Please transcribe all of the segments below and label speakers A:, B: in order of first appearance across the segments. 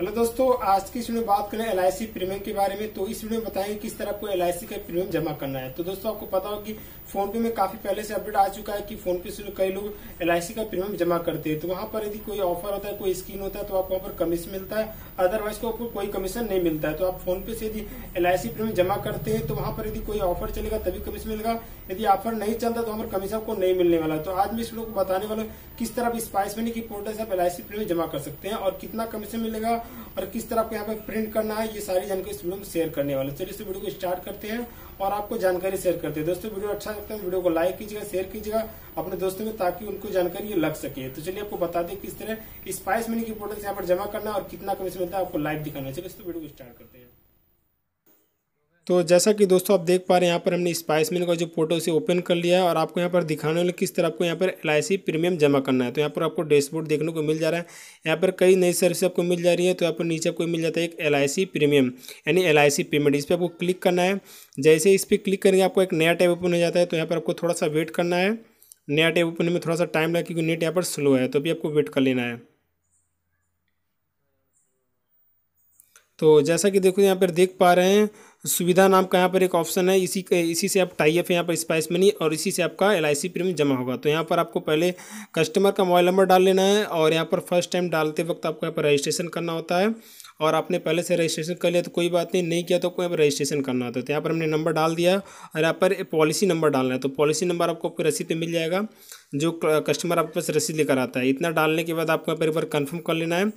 A: hello दोस्तों आज की इस वीडियो में बात करें एल आई प्रीमियम के बारे में तो इस वीडियो में बताएंगे किस तरह आपको एल का प्रीमियम जमा करना है तो दोस्तों आपको पता होगा कि फोन पे में काफी पहले से अपडेट आ चुका है कि फोन पे से कई लोग एल का प्रीमियम जमा करते हैं तो वहां पर यदि कोई ऑफर होता है कोई स्कीम होता है तो आपको वहां पर कमीशन मिलता है अदरवाइज को तो आपको कोई कमीशन नहीं मिलता है तो आप फोन पे से यदि एल प्रीमियम जमा करते हैं तो वहां पर यदि कोई ऑफर चलेगा तभी कमीशन मिलेगा यदि ऑफर नहीं चलता तो वहां पर कमीशन आपको नहीं मिलने वाला तो आज मैं इस वीडियो को बताने वाला किस तरह आप स्पाइस मनी की पोर्टल से आप एल प्रीमियम जमा कर सकते हैं और कितना कमीशन मिलेगा और किस तरह आपको यहाँ पे प्रिंट करना है ये सारी जानकारी इस वीडियो में शेयर करने वाले चलिए इस वीडियो को स्टार्ट करते हैं और आपको जानकारी शेयर करते हैं दोस्तों वीडियो अच्छा लगता है तो वीडियो को लाइक कीजिएगा शेयर कीजिएगा अपने दोस्तों में ताकि उनको जानकारी लग सके तो चलिए आपको बता दें किस तरह स्पाइस मनी की पोर्टल यहाँ पर जमा करना और कितना कमीशन मिलता है आपको लाइव दिखाना चलिए दोस्तों वीडियो को स्टार्ट करते हैं तो जैसा कि दोस्तों आप देख पा रहे हैं यहाँ पर हमने स्पाइस मिल का जो फोटो उसे ओपन कर लिया है और आपको यहाँ पर दिखाने वाले किस तरह आपको यहाँ पर एल प्रीमियम जमा करना है तो यहाँ पर आपको डैशबोर्ड देखने को मिल जा रहा है यहाँ पर कई नई सर्विस आपको मिल जा रही है तो यहाँ पर नीचे आपको मिल जाता है एक एल प्रीमियम यानी एल पेमेंट इस पर आपको क्लिक करना है जैसे इस पर क्लिक करेंगे आपको एक नया टैब ओपन हो जाता है तो यहाँ पर आपको थोड़ा सा वेट करना है नया टैब ओपन में थोड़ा सा टाइम लगा क्योंकि नेट यहाँ पर स्लो है तो अभी आपको वेट कर लेना है तो जैसा कि देखो यहाँ पर देख पा रहे हैं सुविधा नाम का यहाँ पर एक ऑप्शन है इसी इसी से आप टाई एफ यहाँ पर स्पाइस मनी और इसी से आपका एल आई प्रीमियम जमा होगा तो यहाँ पर आपको पहले कस्टमर का मोबाइल नंबर डाल लेना है और यहाँ पर फर्स्ट टाइम डालते वक्त आपको यहाँ पर रजिस्ट्रेशन करना होता है और आपने पहले से रजिस्ट्रेशन कर लिया तो कोई बात नहीं नहीं किया तो कोई रजिस्ट्रेशन करना होता है तो यहाँ पर हमने नंबर डाल दिया और यहाँ पर पॉलिसी नंबर डालना है तो पॉलिसी नंबर आपको आपको रसीद पर मिल जाएगा जो कस्टमर आपके पास रसीद लेकर आता है इतना डालने के बाद आपको यहाँ पर एक बार कन्फर्म कर लेना है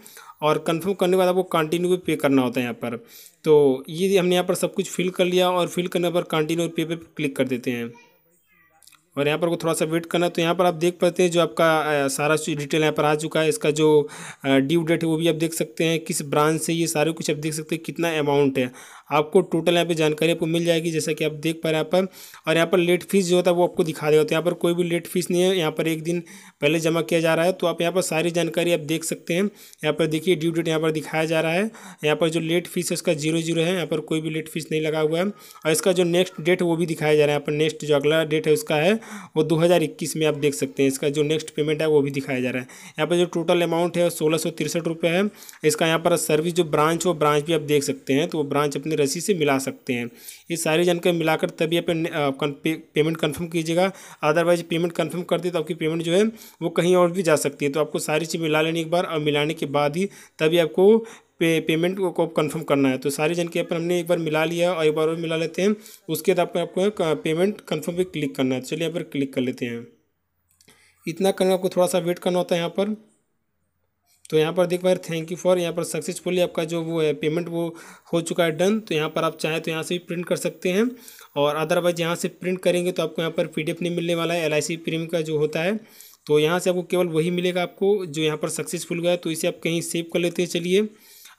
A: और कन्फर्म करने के बाद आपको कंटिन्यू भी पे करना होता है यहाँ पर तो ये हमने यहाँ पर सब कुछ फिल कर लिया और फिल करने पर कंटिन्यू पे पर क्लिक कर देते हैं और यहाँ पर को थोड़ा सा वेट करना तो यहाँ पर आप देख पाते हैं जो आपका सारा डिटेल यहाँ पर आ चुका है इसका जो ड्यू डेट है वो भी आप देख सकते हैं किस ब्रांच से ये सारे कुछ आप देख सकते हैं कितना अमाउंट है आपको टोटल यहाँ पे जानकारी आपको मिल जाएगी जैसा कि आप देख पा रहे हैं यहाँ पर और यहाँ पर लेट फीस जो होता है वो आपको दिखा देगा तो यहाँ पर कोई भी लेट फीस नहीं है यहाँ पर एक दिन पहले जमा किया जा रहा है तो आप यहाँ पर सारी जानकारी आप देख सकते हैं यहाँ पर देखिए ड्यू डेट यहाँ पर दिखाया जा रहा है यहाँ पर जो लेट फीस है उसका जीरो जीरो है यहाँ पर कोई भी लेट फीस नहीं लगा हुआ है और इसका जो नेक्स्ट डेट वो भी दिखाया जा रहा है यहाँ पर नेक्स्ट जो अगला डेट है उसका है वो दो में आप देख सकते हैं इसका जो नेक्स्ट पेमेंट है वो भी दिखाया जा रहा है यहाँ पर जो टोटल अमाउंट है सोलह सौ तिरसठ रुपये है इसका यहाँ पर सर्विस जो ब्रांच वो ब्रांच भी आप देख सकते हैं तो वो ब्रांच अपने संबंधित रसीद से मिला सकते हैं ये सारी जानकारी मिलाकर तभी आप पेमेंट कन्फर्म कीजिएगा अदरवाइज पेमेंट कन्फर्म कर दे तो आपकी पेमेंट जो है वो कहीं और भी जा सकती है तो आपको सारी चीज़ मिला लेनी एक बार और मिलाने के बाद ही तभी आपको पे पेमेंट को, को कन्फर्म करना है तो सारी जानकारी अपन हमने एक बार मिला लिया और एक बार और मिला लेते हैं उसके बाद आपको पेमेंट कन्फर्म भी क्लिक करना है चलिए यहाँ पर क्लिक कर लेते हैं इतना करना आपको थोड़ा सा वेट करना होता है यहाँ पर तो यहाँ पर देख पा रहे थैंक यू फॉर यहाँ पर सक्सेसफुली आपका जो वो है पेमेंट वो हो चुका है डन तो यहाँ पर आप चाहें तो यहाँ से भी प्रिंट कर सकते हैं और अदरवाइज यहाँ से प्रिंट करेंगे तो आपको यहाँ पर पी नहीं मिलने वाला है एल प्रीमियम का जो होता है तो यहाँ से आपको केवल वही मिलेगा आपको जो यहाँ पर सक्सेसफुल हुआ है तो इसे आप कहीं सेव कर लेते हैं चलिए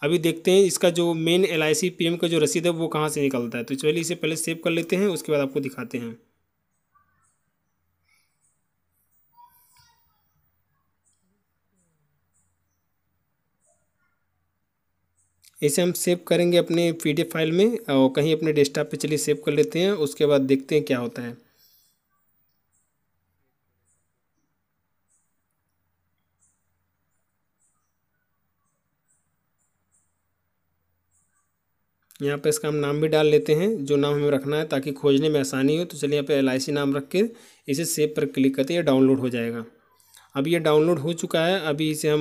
A: अभी देखते हैं इसका जो मेन एल आई का जो रसीद है वो कहाँ से निकलता है तो चलिए इसे पहले सेव कर लेते हैं उसके बाद आपको दिखाते हैं इसे हम सेव करेंगे अपने पी फाइल में और कहीं अपने डेस्कटॉप पे चलिए सेव कर लेते हैं उसके बाद देखते हैं क्या होता है यहाँ पे इसका हम नाम भी डाल लेते हैं जो नाम हमें रखना है ताकि खोजने में आसानी हो तो चलिए यहाँ पे एल नाम रख के इसे सेव पर क्लिक करते हैं डाउनलोड हो जाएगा अब ये डाउनलोड हो चुका है अभी इसे हम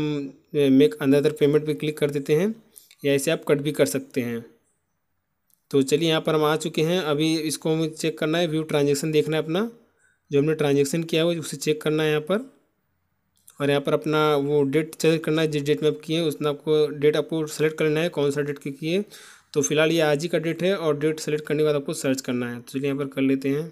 A: मेक अनदर पेमेंट पे क्लिक कर देते हैं या इसे आप कट भी कर सकते हैं तो चलिए यहाँ पर हम आ चुके हैं अभी इसको हमें चेक करना है व्यू ट्रांजेक्शन देखना है अपना जो हमने ट्रांजेक्शन किया हुआ उसे चेक करना है यहाँ पर और यहाँ पर अपना वो डेट चेक करना है जिस डेट में आप किए उसने आपको डेट आपको सेलेक्ट करना है कौन सा डेट के किए तो फिलहाल ये आज ही का डेट है और डेट सेलेक्ट करने के बाद आपको सर्च करना है तो चलिए यहाँ पर कर लेते हैं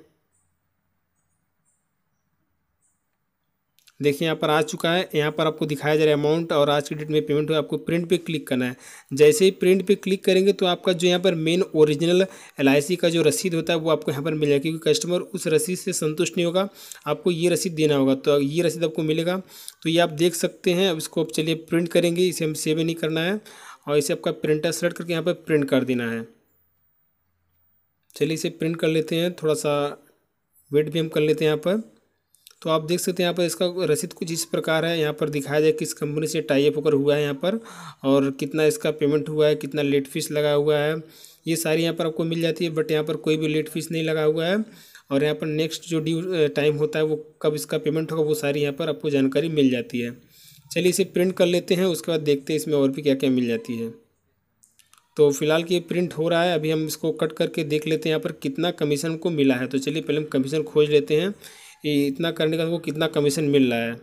A: देखिए यहाँ पर आ चुका है यहाँ पर आपको दिखाया जा रहा है अमाउंट और आज की डेट में पेमेंट हुआ आपको प्रिंट पे क्लिक करना है जैसे ही प्रिंट पे क्लिक करेंगे तो आपका जो यहाँ पर मेन ओरिजिनल एल का जो रसीद होता है वो आपको यहाँ पर मिल जाएगा क्योंकि कस्टमर उस रसीद से संतुष्ट नहीं होगा आपको ये रसीद देना होगा तो ये रसीद आपको मिलेगा तो ये आप देख सकते हैं अब इसको आप चलिए प्रिंट करेंगे इसे हम सेव नहीं करना है और इसे आपका प्रिंटर सेलेक्ट करके यहाँ पर प्रिंट कर देना है चलिए इसे प्रिंट कर लेते हैं थोड़ा सा वेट भी हम कर लेते हैं यहाँ पर तो आप देख सकते हैं यहाँ पर इसका रसीद कुछ इस प्रकार है यहाँ पर दिखाया जाए किस कंपनी से टाइप होकर हुआ है यहाँ पर और कितना इसका पेमेंट हुआ है कितना लेट फीस लगा हुआ है ये सारी यहाँ पर आपको मिल जाती है बट यहाँ पर कोई भी लेट फीस नहीं लगा हुआ है और यहाँ पर नेक्स्ट जो ड्यू टाइम होता है वो कब इसका पेमेंट होगा वो सारी यहाँ पर आपको जानकारी मिल जाती है चलिए इसे प्रिंट कर लेते हैं उसके बाद देखते हैं इसमें और भी क्या क्या मिल जाती है तो फिलहाल ये प्रिंट हो रहा है अभी हम इसको कट करके देख लेते हैं यहाँ पर कितना कमीशन को मिला है तो चलिए पहले हम कमीशन खोज लेते हैं ये इतना करने का उनको कितना कमीशन मिल रहा है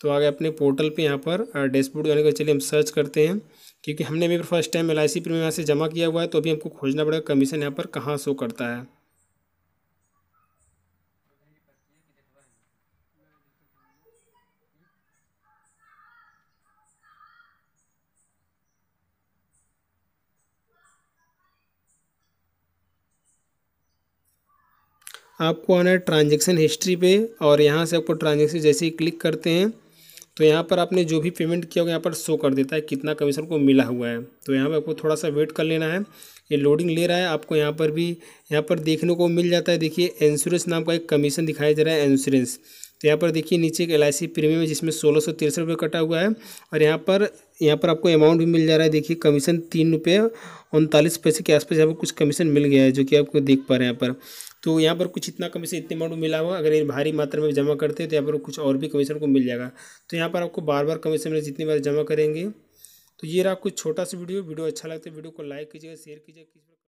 A: तो आगे अपने पोर्टल पे यहाँ पर डैशबोर्ड जाने का चलिए हम सर्च करते हैं क्योंकि हमने भी first time L I C premium यहाँ से जमा किया हुआ है तो अभी हमको खोजना पड़ेगा कमीशन यहाँ पर कहाँ शो करता है आपको आना है ट्रांजेक्शन हिस्ट्री पे और यहाँ से आपको ट्रांजेक्शन जैसे ही क्लिक करते हैं तो यहाँ पर आपने जो भी पेमेंट किया होगा यहाँ पर शो कर देता है कितना कमीशन को मिला हुआ है तो यहाँ पर आपको थोड़ा सा वेट कर लेना है ये लोडिंग ले रहा है आपको यहाँ पर भी यहाँ पर देखने को मिल जाता है देखिए इंश्योरेंस नाम का एक कमीशन दिखाया जा रहा है इंश्योरेंस तो यहाँ पर देखिए नीचे एक एल प्रीमियम है जिसमें सोलह सौ रुपये कटा हुआ है और यहाँ पर यहाँ पर आपको अमाउंट भी मिल जा रहा है देखिए कमीशन तीन रुपये उनतालीस पैसे के आसपास यहाँ पर कुछ कमीशन मिल गया है जो कि आपको देख पा रहे हैं यहाँ पर तो यहाँ पर कुछ इतना कमीशन इतने अमाउंट मिला हुआ अगर ये भारी मात्रा में जमा करते हैं तो यहाँ पर कुछ और भी कमीशन को मिल जाएगा तो यहाँ पर आपको बार बार कमीशन जितनी बार जमा करेंगे तो ये रहा कुछ छोटा सा वीडियो वीडियो अच्छा लगता है वीडियो को लाइक कीजिएगा शेयर कीजिएगा किस